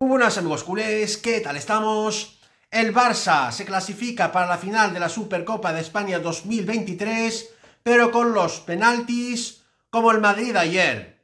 buenas amigos culés, ¿qué tal estamos? El Barça se clasifica para la final de la Supercopa de España 2023, pero con los penaltis como el Madrid ayer.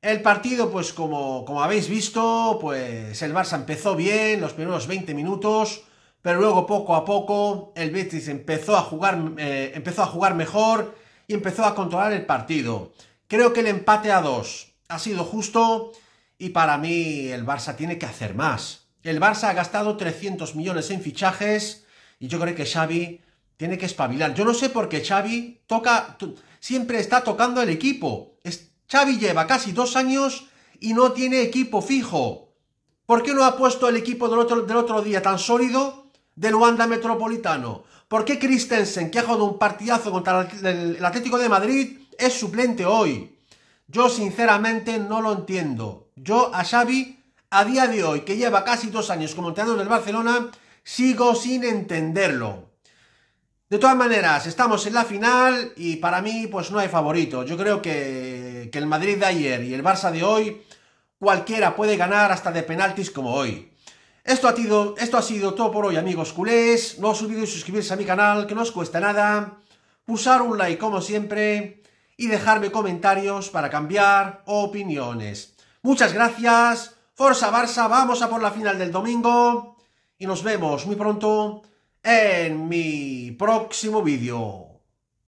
El partido, pues como, como habéis visto, pues el Barça empezó bien los primeros 20 minutos, pero luego poco a poco el Betis empezó a jugar, eh, empezó a jugar mejor y empezó a controlar el partido. Creo que el empate a dos ha sido justo y para mí el Barça tiene que hacer más. El Barça ha gastado 300 millones en fichajes y yo creo que Xavi tiene que espabilar. Yo no sé por qué Xavi toca, siempre está tocando el equipo. Xavi lleva casi dos años y no tiene equipo fijo. ¿Por qué no ha puesto el equipo del otro, del otro día tan sólido del Wanda Metropolitano? ¿Por qué Christensen, que ha jugado un partidazo contra el Atlético de Madrid, es suplente hoy? Yo sinceramente no lo entiendo. Yo a Xavi, a día de hoy, que lleva casi dos años como entrenador del Barcelona, sigo sin entenderlo. De todas maneras, estamos en la final y para mí pues no hay favorito. Yo creo que, el Madrid de ayer y el Barça de hoy, cualquiera puede ganar hasta de penaltis como hoy. Esto ha, sido, esto ha sido todo por hoy amigos culés. No os olvidéis suscribirse a mi canal, que no os cuesta nada. Pulsar un like como siempre y dejarme comentarios para cambiar opiniones. Muchas gracias. Forza Barça, vamos a por la final del domingo. Y nos vemos muy pronto en mi próximo vídeo.